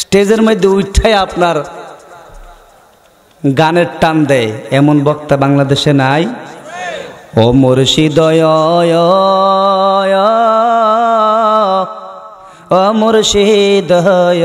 স্টেজের মধ্যে উঠাই আপনার গানের টান দেয় এমন বক্তা বাংলাদেশে নাই ও মুর্শিদয় ও মুর্শিদয়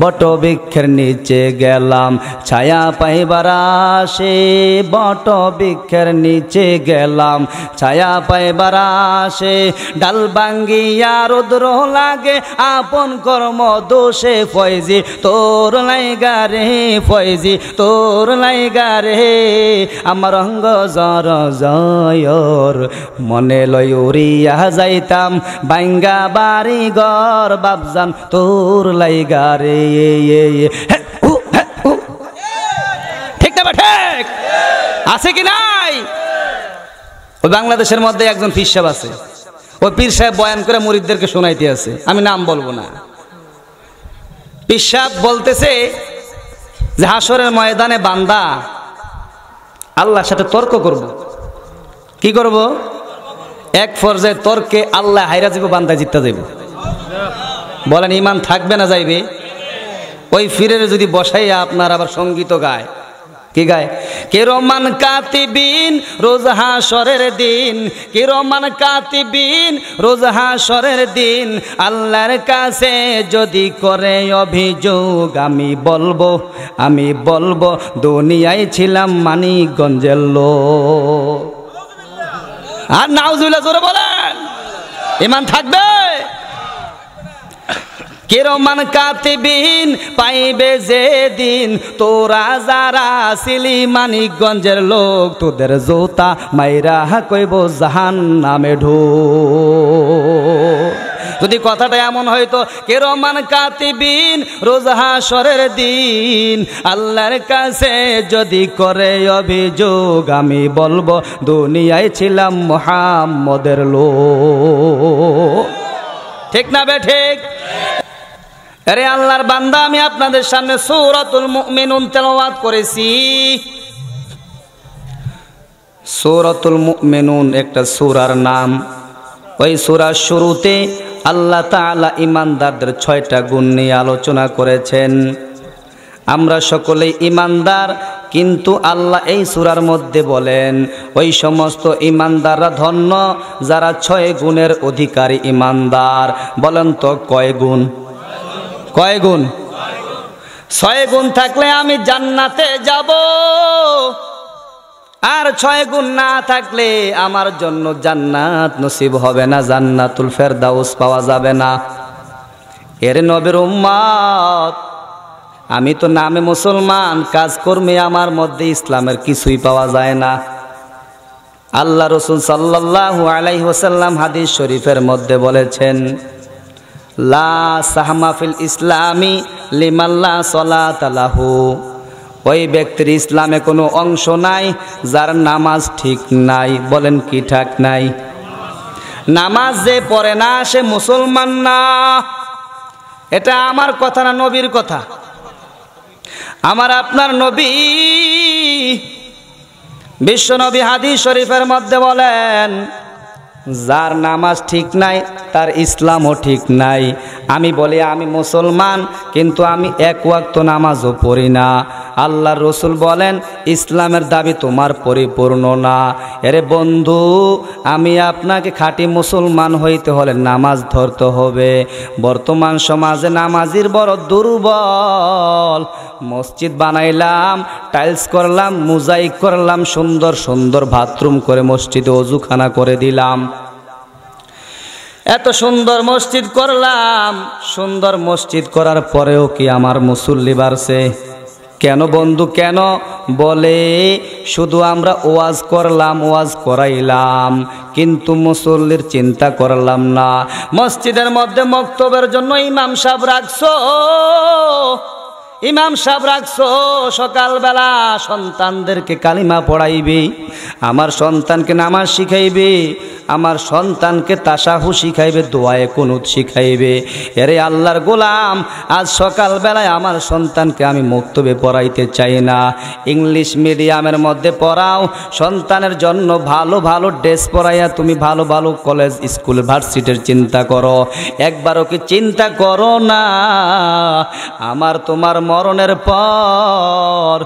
বট বৃক্ষের নিচে গেলাম ছায়া পাইবার আসে বটবৃক্ষের নিচে গেলাম ছায়া পাইবার আসে ডাল ভাঙ্গিয়া রুদ্র লাগে আপন কর্ম দোষে ফয়জি তোর লাইগা রে ফয়জি তোর লাইগা রে আমার অঙ্গ জর জয়র মনে লয় উড়িয়া যাইতাম ভাঙ্গা বাড়ি ঘর বাপজান তোর লাইগা রে ঠিক না ঠিক আছে কি নাই ওই বাংলাদেশের মধ্যে একজন পীর সাহেব আছে ওই পীর সাহেব বয়ান করে মরিদদেরকে শোনাইতে আছে আমি নাম বলবো না পীর সাহেব বলতেছে যে হাসরের ময়দানে বান্দা আল্লাহর সাথে তর্ক করব কি করব এক পর্যায়ে তর্কে আল্লাহ হাইরা যাব বান্দা জিততে যাইব বলেন ইমান থাকবে না যাইবে ওই ফিরে যদি বসাইয়া আপনার আবার সঙ্গীত গায় কি গায় কিরমান কাতিবিন রোজ হাসরের দিন কিরমান কাতিবিন রোজ হাসরের দিন আল্লাহর কাছে যদি করে অভিযোগ আমি বলবো আমি বলবো দুনিয়ায় ছিলাম মানিগঞ্জের লোক আর নাউজুল্লাহ জোরে বলেন ইমান থাকবে কিরমান কাতিবিন পাইবে যে দিন তোরা যারা সিলি মানিকগঞ্জের লোক তোদের জোতা মাইরা কইব জাহান নামে ঢো যদি কথাটা এমন হয়তো কেরমান কাতিবিন রোজাহা হাসরের দিন আল্লাহর কাছে যদি করে অভিযোগ আমি বলবো দুনিয়ায় ছিলাম মহাম্মদের লো ঠিক না বে ঠিক আরে আল্লাহর বান্দা আমি আপনাদের সামনে সৌরাতুল মুমিনুন তেলাওয়াত করেছি সৌরাতুল মুমিনুন একটা সূরার নাম ওই সুরার শুরুতে আল্লাহ তাআলা ইমানদারদের ছয়টা গুণ নিয়ে আলোচনা করেছেন আমরা সকলেই ইমানদার কিন্তু আল্লাহ এই সুরার মধ্যে বলেন ওই সমস্ত ইমানদাররা ধন্য যারা ছয় গুণের অধিকারী ইমানদার বলেন তো কয় গুণ কয় গুণ ছয় গুণ থাকলে আমি জান্নাতে যাব আর ছয় গুণ না থাকলে আমার জন্য জান্নাত নসিব হবে না জান্নাতুল ফেরদাউস পাওয়া যাবে না এর নবের উম্মাদ আমি তো নামে মুসলমান কাজকর্মে আমার মধ্যে ইসলামের কিছুই পাওয়া যায় না আল্লাহ রসুল সাল্লাহ আলাই হোসাল্লাম হাদিস শরীফের মধ্যে বলেছেন লা সাহমাফিল ইসলামী লিমাল্লা সলাতালাহু ওই ব্যক্তির ইসলামে কোনো অংশ নাই যার নামাজ ঠিক নাই বলেন কি ঠাক নাই নামাজ যে পড়ে না সে মুসলমান না এটা আমার কথা না নবীর কথা আমার আপনার নবী বিশ্বনবী হাদি শরীফের মধ্যে বলেন যার নামাজ ঠিক নাই তার ইসলামও ঠিক নাই আমি বলি আমি মুসলমান কিন্তু আমি এক ওয়াক্ত নামাজও পড়ি না আল্লাহ রসুল বলেন ইসলামের দাবি তোমার পরিপূর্ণ না এরে বন্ধু আমি আপনাকে খাঁটি মুসলমান হইতে হলে নামাজ ধরতে হবে বর্তমান সমাজে নামাজির বড় দুর্বল মসজিদ বানাইলাম টাইলস করলাম মোজাইক করলাম সুন্দর সুন্দর বাথরুম করে মসজিদে অজুখানা করে দিলাম এত সুন্দর মসজিদ করলাম সুন্দর মসজিদ করার পরেও কি আমার মুসল্লি বাড়ছে কেন বন্ধু কেন বলে শুধু আমরা ওয়াজ করলাম ওয়াজ করাইলাম কিন্তু মুসল্লির চিন্তা করলাম না মসজিদের মধ্যে মক্তবের জন্য ইমাম সাহেব রাখছ ইমাম সাহেব রাখছো সকালবেলা সন্তানদেরকে কালিমা পড়াইবে আমার সন্তানকে নামাজ শিখাইবে আমার সন্তানকে তাসাহু শিখাইবে দোয়ায় কুনুত শিখাইবে এরে আল্লাহর গোলাম আজ সকালবেলায় আমার সন্তানকে আমি মুক্তবে পড়াইতে চাই না ইংলিশ মিডিয়ামের মধ্যে পড়াও সন্তানের জন্য ভালো ভালো ড্রেস পরাইয়া তুমি ভালো ভালো কলেজ স্কুল ভার্সিটির চিন্তা করো একবারও কি চিন্তা করো না আমার তোমার মরণের পর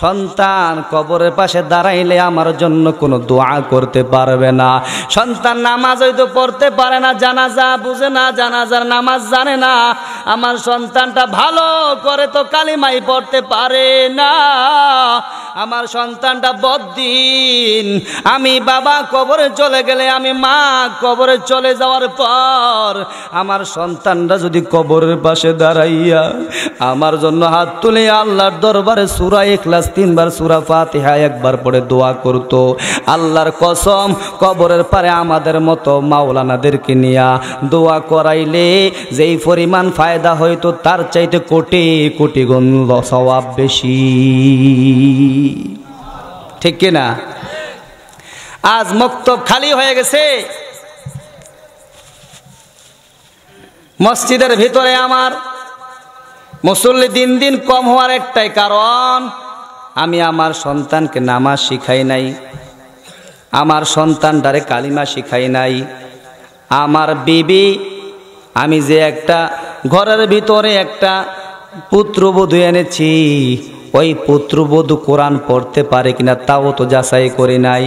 সন্তান কবরের পাশে দাঁড়াইলে আমার জন্য কোনো দোয়া করতে পারবে না সন্তান নামাজ হয়তো পড়তে পারে না জানাজা বুঝে না জানাজার নামাজ জানে না আমার সন্তানটা ভালো করে তো কালিমাই পড়তে পারে না আমার সন্তানটা বদিন আমি বাবা কবরে চলে গেলে আমি মা কবরে চলে যাওয়ার পর আমার সন্তানটা যদি কবরের পাশে দাঁড়াইয়া আমার জন্য হাত তুলে আল্লাহর দরবারে সুরা এখলাস তিনবার সুরা ফাতিহা একবার পরে দোয়া করতো আল্লাহর কসম কবরের পারে আমাদের মতো মাওলানাদেরকে নিয়া দোয়া করাইলে যেই পরিমাণ ফায়দা হয়তো তার চাইতে কোটি কোটি গুণ সবাব বেশি ঠিক কিনা আজ মক্তব খালি হয়ে গেছে মসজিদের ভিতরে আমার মুসল্লি দিন দিন কম হওয়ার একটাই কারণ আমি আমার সন্তানকে নামাজ শিখাই নাই আমার সন্তান ডারে কালিমা শিখাই নাই আমার বিবি আমি যে একটা ঘরের ভিতরে একটা পুত্রবধূ এনেছি ওই পুত্রবধূ কোরআন পড়তে পারে কিনা তাও তো যাচাই করি নাই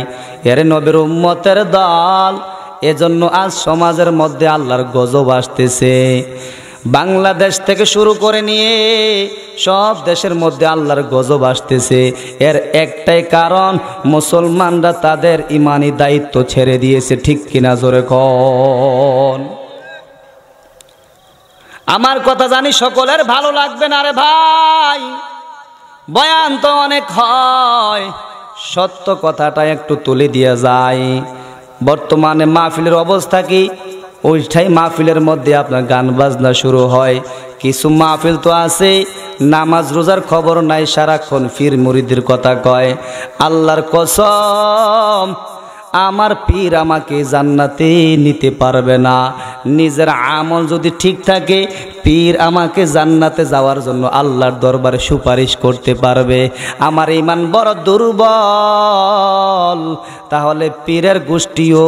এর নবীর উম্মতের দল এজন্য আজ সমাজের মধ্যে আল্লাহর গজব আসতেছে বাংলাদেশ থেকে শুরু করে নিয়ে সব দেশের মধ্যে আল্লাহর গজব আসতেছে এর একটাই কারণ মুসলমানরা তাদের ইমানি দায়িত্ব ছেড়ে দিয়েছে ঠিক কিনা জোরে কন আমার কথা জানি সকলের ভালো লাগবে না রে ভাই বয়ান তো অনেক হয় সত্য কথাটা একটু তুলে দিয়ে যায় বর্তমানে মাহফিলের অবস্থা কি ওইটাই মাহফিলের মধ্যে আপনার গান বাজনা শুরু হয় কিছু মাহফিল তো আছে নামাজ রোজার খবর নাই সারাক্ষণ ফির মুরিদের কথা কয় আল্লাহর কসম আমার পীর আমাকে জান্নাতে নিতে পারবে না নিজের আমল যদি ঠিক থাকে পীর আমাকে জান্নাতে যাওয়ার জন্য আল্লাহর দরবারে সুপারিশ করতে পারবে আমার ইমান বড় দুর্বল তাহলে পীরের গোষ্ঠীও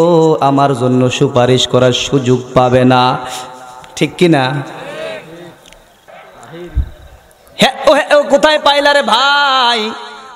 আমার জন্য সুপারিশ করার সুযোগ পাবে না ঠিক কিনা হ্যাঁ ও হ্যাঁ কোথায় পাইলারে ভাই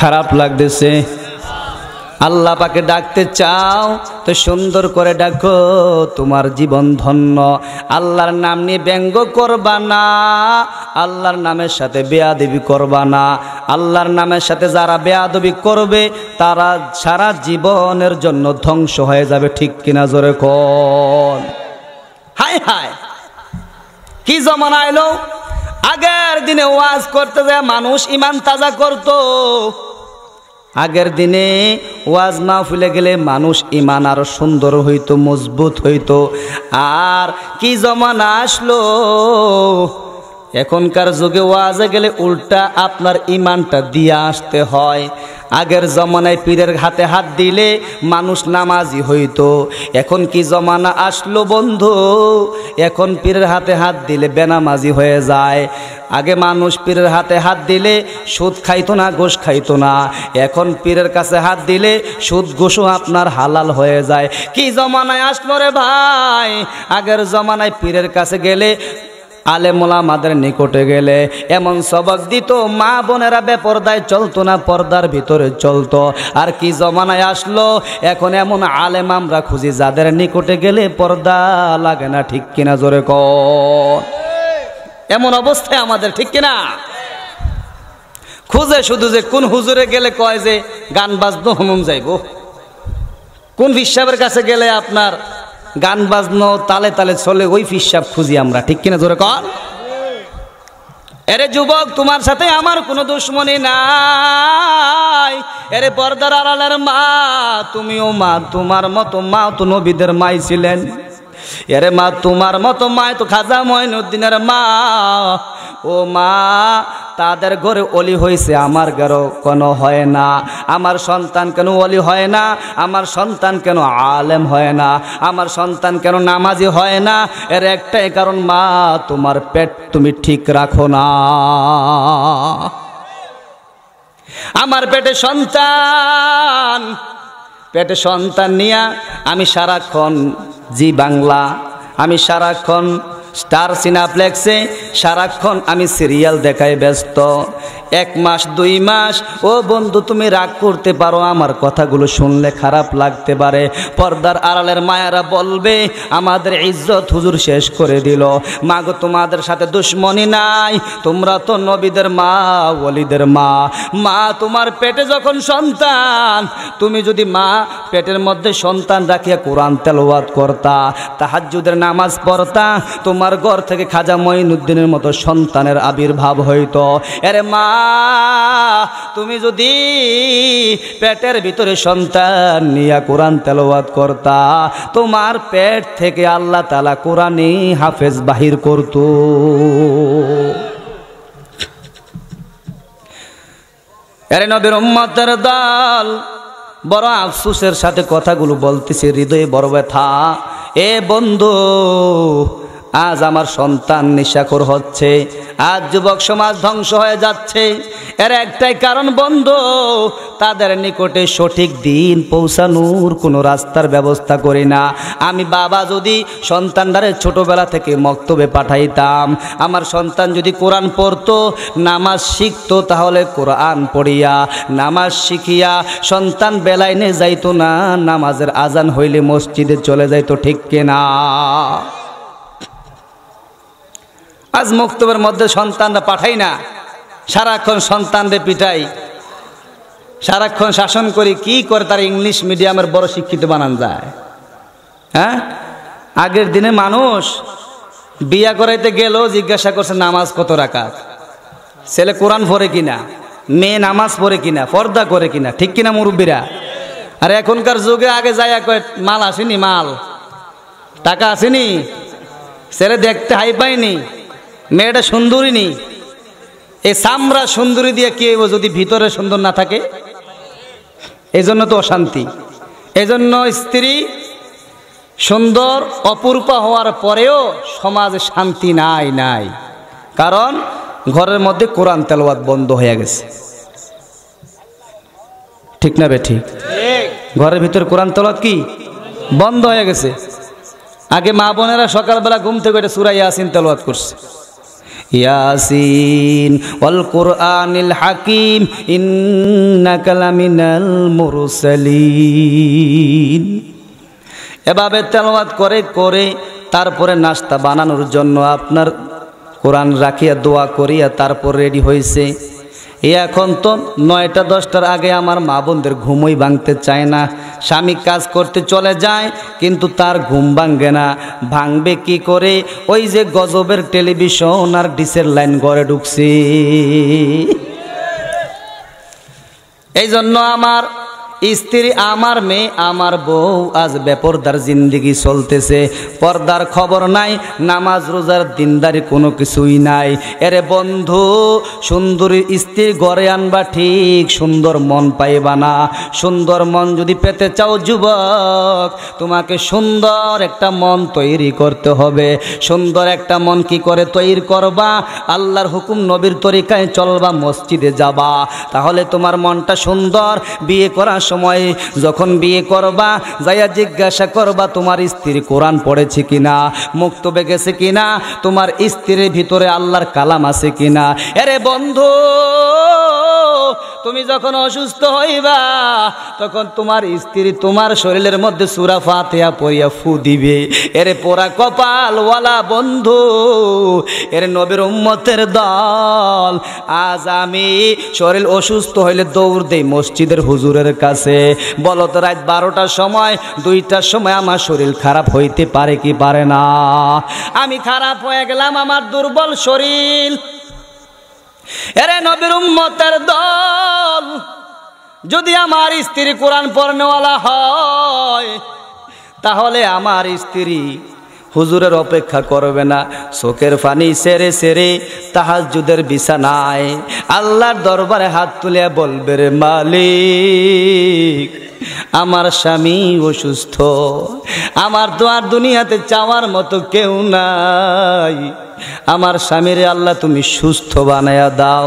খারাপ লাগতেছে আল্লাহ পাকে ডাকতে চাও তো সুন্দর করে ডাকো তোমার জীবন ধন্য আল্লাহর নাম নিয়ে ব্যঙ্গ করবা না আল্লাহর নামের সাথে বেয়াদবি করবা না আল্লাহর নামের সাথে যারা বেয়াদবি করবে তারা সারা জীবনের জন্য ধ্বংস হয়ে যাবে ঠিক কিনা জোরে কন হায় হায় কি জমানা এলো আগের দিনে ওয়াজ করতে যায় মানুষ ইমান তাজা করতো আগের দিনে ওয়াজ ফুলে গেলে মানুষ ইমান আরো সুন্দর হইতো মজবুত হইতো আর কি জমানা আসলো এখনকার যুগে ওয়াজে গেলে উল্টা আপনার ইমানটা দিয়ে আসতে হয় আগের জমানায় পীরের হাতে হাত দিলে মানুষ নামাজি হইতো এখন কি জমানা আসলো বন্ধু এখন পীরের হাতে হাত দিলে বেনামাজি হয়ে যায় আগে মানুষ পীরের হাতে হাত দিলে সুদ খাইতো না ঘোষ খাইতো না এখন পীরের কাছে হাত দিলে সুদ ঘোষও আপনার হালাল হয়ে যায় কি জমানায় আসলো রে ভাই আগের জমানায় পীরের কাছে গেলে মাদের নিকটে গেলে এমন সবক দিত মা বোনেরা বেপর্দায় চলতো না পর্দার ভিতরে চলতো আর কি জমানায় আসলো এখন এমন আলেম আমরা খুঁজি যাদের নিকটে গেলে পর্দা লাগে না ঠিক কিনা জোরে ক এমন অবস্থায় আমাদের ঠিক কিনা খুঁজে শুধু যে কোন হুজুরে গেলে কয় যে গান বাজনো হমম যাইব কোন বিশ্বাবের কাছে গেলে আপনার গান বাজনো তালে তালে চলে ওই পিসাব খুঁজি আমরা ঠিক কিনা জোরে কর এরে যুবক তোমার সাথে আমার কোনো দুশ্মনী নাই এরে পর্দার আড়ালের মা তুমিও মা তোমার মতো মা তো নবীদের মাই ছিলেন এরে মা তোমার মতো মায় তো খাজা মইনুদ্দিনের মা ও মা তাদের ঘরে অলি হয়েছে আমার গেরো কোনো হয় না আমার সন্তান কেন অলি হয় না আমার সন্তান কেন আলেম হয় না আমার সন্তান কেন নামাজি হয় না এর একটাই কারণ মা তোমার পেট তুমি ঠিক রাখো না আমার পেটে সন্তান পেটে সন্তান নিয়া আমি সারাক্ষণ জি বাংলা আমি সারাক্ষণ স্টার সিনাপ্লেক্সে সারাক্ষণ আমি সিরিয়াল দেখায় ব্যস্ত এক মাস দুই মাস ও বন্ধু তুমি রাগ করতে পারো আমার কথাগুলো শুনলে খারাপ লাগতে পারে পর্দার আড়ালের মায়ারা বলবে আমাদের ইজ্জত হুজুর শেষ করে দিল মাগো তোমাদের সাথে দুশ্মনী নাই তোমরা তো নবীদের মা ওলিদের মা মা তোমার পেটে যখন সন্তান তুমি যদি মা পেটের মধ্যে সন্তান রাখিয়া কোরআন তেলওয়াত করতা তাহাজুদের নামাজ পড়তা তোমার তোমার ঘর থেকে খাজা মঈনুদ্দিনের মতো সন্তানের আবির্ভাব হইত এরে মা তুমি যদি পেটের ভিতরে সন্তান নিয়া কোরআন তেলাওয়াত করতা তোমার পেট থেকে আল্লাহ তালা কোরআনই হাফেজ বাহির করত এরে নবীর উম্মাতের দল বড় আফসুসের সাথে কথাগুলো বলতেছি হৃদয়ে বড় ব্যথা এ বন্ধু আজ আমার সন্তান নিশাখোর হচ্ছে আজ যুবক সমাজ ধ্বংস হয়ে যাচ্ছে এর একটাই কারণ বন্ধ তাদের নিকটে সঠিক দিন পৌঁছানোর কোনো রাস্তার ব্যবস্থা করি না আমি বাবা যদি সন্তানদারে ছোটবেলা থেকে মক্তবে পাঠাইতাম আমার সন্তান যদি কোরআন পড়তো নামাজ শিখতো তাহলে কোরআন পড়িয়া নামাজ শিখিয়া সন্তান বেলাইনে যাইতো না নামাজের আজান হইলে মসজিদে চলে যাইতো ঠিক কেনা আজ মুক্তবের মধ্যে সন্তানরা পাঠাই না সারাক্ষণ সন্তানদের পিঠাই সারাক্ষণ শাসন করি কি করে তারা ইংলিশ মিডিয়ামের বড় শিক্ষিত বানান যায় হ্যাঁ আগের দিনে মানুষ বিয়া করাইতে গেলেও জিজ্ঞাসা করছে নামাজ কত রাখাত ছেলে কোরআন পড়ে কিনা মেয়ে নামাজ পড়ে কিনা পর্দা করে কিনা ঠিক কিনা মুরব্বীরা আর এখনকার যুগে আগে যাই মাল আসেনি মাল টাকা আসেনি ছেলে দেখতে হাই পাইনি মেয়েটা সুন্দরী নেই এই সামরা সুন্দরী দিয়ে কি যদি ভিতরে সুন্দর না থাকে এই জন্য তো অশান্তি এজন্য স্ত্রী সুন্দর অপূর্বা হওয়ার পরেও সমাজে শান্তি নাই নাই কারণ ঘরের মধ্যে কোরআন তেলওয়াত বন্ধ হয়ে গেছে ঠিক না বেঠি ঘরের ভিতরে কোরআন তেলওয়াত কি বন্ধ হয়ে গেছে আগে মা বোনেরা সকালবেলা ঘুম থেকে এটা সুরাইয়া আসিন তেলওয়াত করছে ইয়াসিন ওয়াল কুরআনিল হাকিম ইন্নাকা লামিনাল মুরসালিন এভাবে তেলাওয়াত করে করে তারপরে নাস্তা বানানোর জন্য আপনার কোরআন রাখিয়া দোয়া করিয়া তারপর রেডি হয়েছে এখন তো নয়টা দশটার আগে আমার মা বোনদের ঘুমই ভাঙতে চায় না স্বামী কাজ করতে চলে যায় কিন্তু তার ঘুম ভাঙবে না ভাঙবে কি করে ওই যে গজবের টেলিভিশন আর ডিসের লাইন ঘরে ঢুকছি এই জন্য আমার স্ত্রী আমার মেয়ে আমার বউ আজ বেপরদার জিন্দিগি চলতেছে পর্দার খবর নাই নামাজ রোজার দিনদারি কোনো কিছুই নাই এরে বন্ধু সুন্দরী স্ত্রী গড়ে আনবা ঠিক সুন্দর মন পাইবা না সুন্দর মন যদি পেতে চাও যুবক তোমাকে সুন্দর একটা মন তৈরি করতে হবে সুন্দর একটা মন কি করে তৈরি করবা আল্লাহর হুকুম নবীর তরিকায় চলবা মসজিদে যাবা তাহলে তোমার মনটা সুন্দর বিয়ে করা সময়ে যখন বিয়ে করবা যাইয়া জিজ্ঞাসা করবা তোমার স্ত্রীর কোরআন পড়েছে কিনা মুক্তবে গেছে কিনা তোমার স্ত্রীর ভিতরে আল্লাহর কালাম আছে কিনা এরে বন্ধু তুমি যখন অসুস্থ হইবা তখন তোমার স্ত্রী তোমার শরীরের মধ্যে সুরা ফাতেয়া পড়িয়া ফু দিবে এরে পোড়া কপাল ওয়ালা বন্ধু এর নবীর উম্মতের দল আজ আমি শরীর অসুস্থ হইলে দৌড় দেই মসজিদের হুজুরের কাছে আছে বলো তো রাত বারোটার সময় দুইটার সময় আমার শরীর খারাপ হইতে পারে কি পারে না আমি খারাপ হয়ে গেলাম আমার দুর্বল শরীর এরে নবীর উম্মতের দল যদি আমার স্ত্রী কোরআন পড়ানোওয়ালা হয় তাহলে আমার স্ত্রী হুজুরের অপেক্ষা করবে না শোকের পানি সেরে সেরে তাহাজুদের বিছানায় আল্লাহর দরবারে হাত তুলিয়া বলবে রে মালিক আমার স্বামী অসুস্থ আমার তো আর দুনিয়াতে চাওয়ার মতো কেউ নাই আমার স্বামীরে আল্লাহ তুমি সুস্থ বানায়া দাও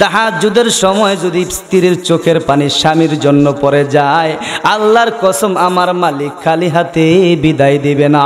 তাহাজুদের সময় যদি স্ত্রীর চোখের পানি স্বামীর জন্য পড়ে যায় আল্লাহর কসম আমার মালিক খালি হাতে বিদায় দিবে না